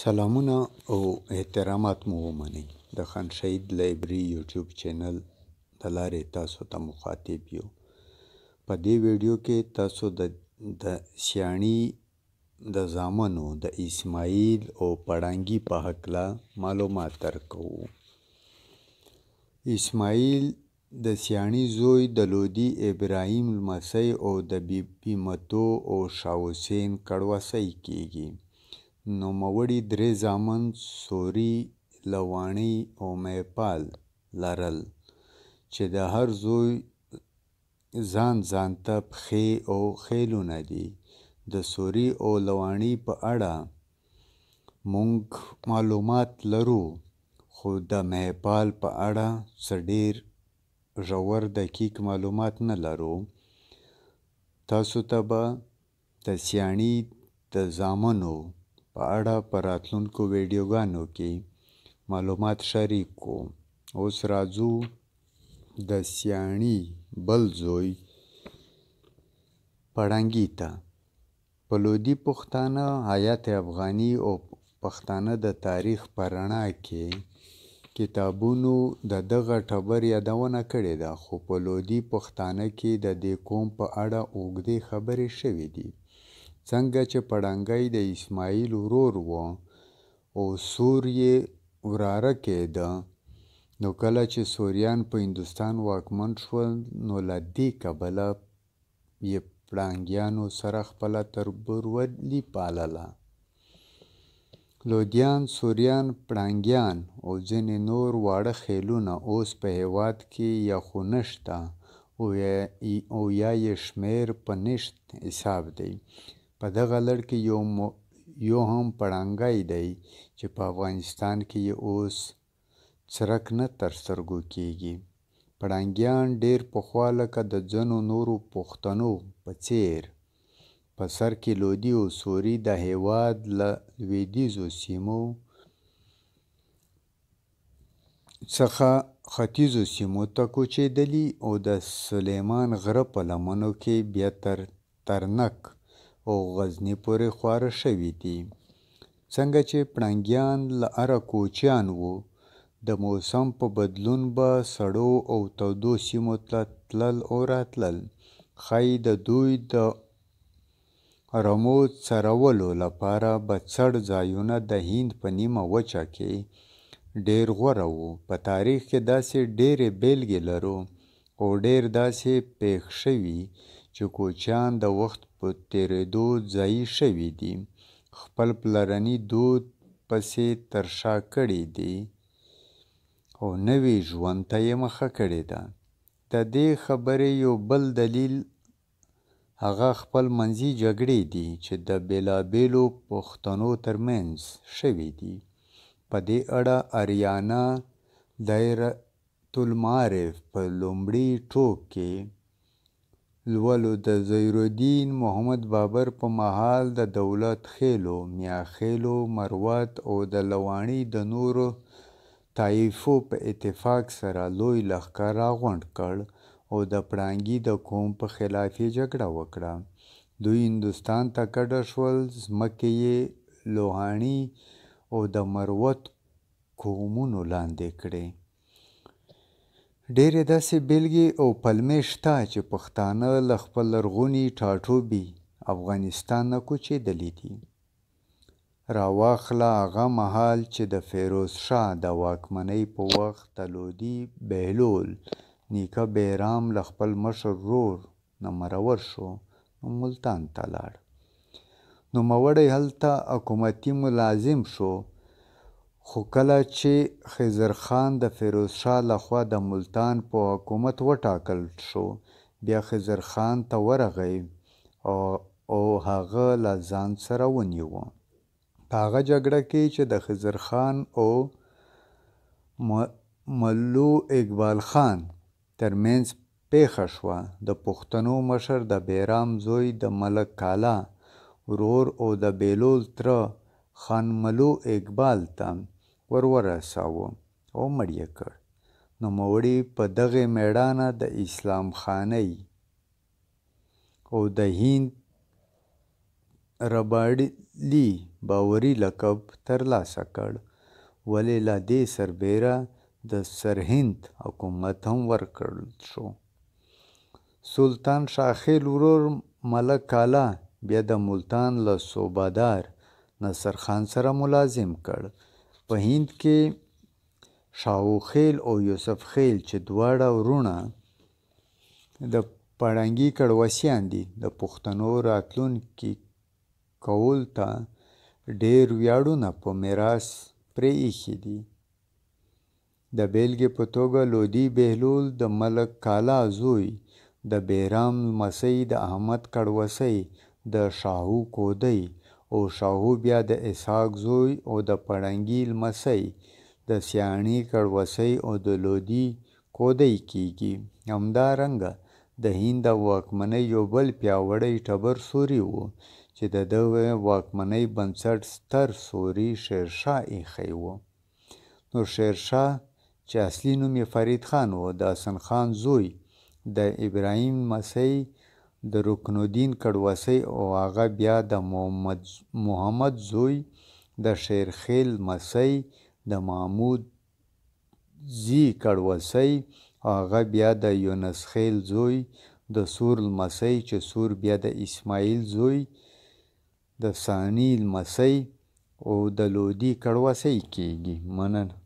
سلامونه او احترامات مو ومنئ د خان شهید لایبري یوټیوب چینل د لارې تاسو ته مخاطب یو په دې ویډیو کې تاسو د د سیاڼي د زامنو د اسماعیل او پړانګي په هکله معلومات درکوو اسماعیل د سیاڼي زوی د لودي ابراهیم لمسی او د بیبي متو او شاوسین کړوسی کیږي نوموړي درې زامن سوري، لواڼی او میپال لرل، چې د هر زوی ځان ځانته پښې او خېلونه دي. د سوري او لواڼی په اړه موږ معلومات لرو، خو د میپال په اړه څه ډېر ژور دقیق معلومات نه لرو. تاسو ته به د سیاڼي د زامنو په اړه په راتلونکو ویډیوګانو کې معلومات شریک کو اوس راځو د سیاڼي بل زوی پړنګي ته پلودي پښتانه حیات افغاني او پښتانه د تاریخ په رڼا کې کتابونو د دغه ټبر یادونه کړې ده خو په لودي پښتانه کې د دې قوم په اړه اوږدې خبرې شوې دي څنګه چې پړانګی د اسماعیل ورور و او سور یې وراره کېده نو کله چې سوریان په هندوستان واکمن شول نو له دې کبله یې پړانګیانو سره خپله تربورولي پالله لودیان سوریان پړانګیان او ځینې نور واړه خیلونه اوس په هیواد کې یا خو نشته او یا یې شمېر په نشت حساب دی په دغه لړ کې یو مو یو هم پړانګی دی چې په افغانستان کې یې اوس څرک نه تر سترګو کیږي پړانګیان ډیر پخوا لکه د ځنو نورو پښتنو په څیر په سر کې لودي او سوري د هیواد له لویدیځو سیمو څخه ختیځو سیمو ته کوچېدلي او د سلیمان غره په لمنو کې بیا تر ترنک او غزنی پورې خواره شوي دي څنګه چې پړنګیان له اره کوچیان وو د موسم په بدلون به سړو او تودو سیمو ته تلل او راتلل ښایي د دوی د رمو څرولو لپاره به څړ ځایونه د هند په نیمه وچه کې ډیر غوره وو په تاریخ کې داسې ډیرې بیلګې لرو او ډیر داسې پېښ شوي چې کوچیان د وخت په تېرېدو ځایي شوي دي خپل پلرني دود پسې تر شا کړي دي او نوي ژوند ته یې مخه کړې ده د دې خبرې یو بل دلیل هغه خپل منځي جګړې دي چې د بېلابېلو پښتنو ترمنځ شوي دي په دې اړه اریانا دایرة المعارف په لومړي ټوک کې لولو د ظهیرالدین محمد بابر په مهال د دولت خېلو میاخېلو مروت او د لواڼي د نورو طایفو په اتفاق سره لوی لښکر راغونډ کړ او د پړانګي د قوم په خلاف یې جګړه وکړه دوی هندوستان ته کډه شول ځمکې یې لوهاڼي او د مروت قومونو لاندې کړې ډېرې داسې بېلګې او پلمې شته چې پښتانه له خپل لرغوني ټاټوبي افغانستان نه کوچېدلي دي راواخله هغه مهال چې د فیروز شاه د واکمنۍ په وخت د لودي بهلول نیکه بیرام له خپل مشر ورور نه مرور شو نو ملتان ته لاړ نوموړی هلته حکومتي ملازم شو خو کله چې خضرخان د فیروزشاه لخوا د ملتان په حکومت وټاکل شو بیا خضرخان ته ورغی او هغه له ځان سره ونیوه په هغه جګړه کې چې د خضرخان او ملو اقبال خان ترمنځ پیښه شوه د پښتنو مشر د بیرام زوی د ملک کالا ورور او د بیلول تره خانملو اقبال ته ور ورساوه او مړ یې کړ. نوموړي په دغه مېړانه د اسلام خانۍ او د هند رباړلي باوري لقب ترلاسه کړ ولې له دې سربیره د سرهند حکومت هم ورکړل شو سلطان شاخیل ورور ملک کالا بیا د ملتان له صوبادار نصر خان سره ملازم کړ په هند کې شاوخیل او یوسف خیل چې دواړه ورونه د پړنګي کډوسیان دي د پښتنو راتلونکي کول ته ډېر ویاړونه په میراث پرې ایښي دي د بیلګې په توګه لودي بهلول د ملک کالا زوی د بیرام لمسی د احمد کډوسی د شاهو کودی او شاهو بیا د اسحاق زوی او د پړنګي لمسی د سیاڼي کړوسی او د لودي کودی کیږي همدارنګه د هند د واکمنۍ یو بل پیاوړی ټبر سوري و چې د ده واکمنۍ بنسټ ستر سوري شیرشاه ایښی و نو شیرشاه چې اصلي نوم یې فرید خان و د حسن خان زوی د ابراهیم مسی د رکن الدین کډوسی او هغه بیا د محمد محمد زوی د شیرخیل مسی د محمود زی کډوسی هغه بیا د یونس خیل زوی د سور لمسی چې سور بیا د اسماعیل زوی د ثانی لمسی او د لودی کډوسی کیږي مننه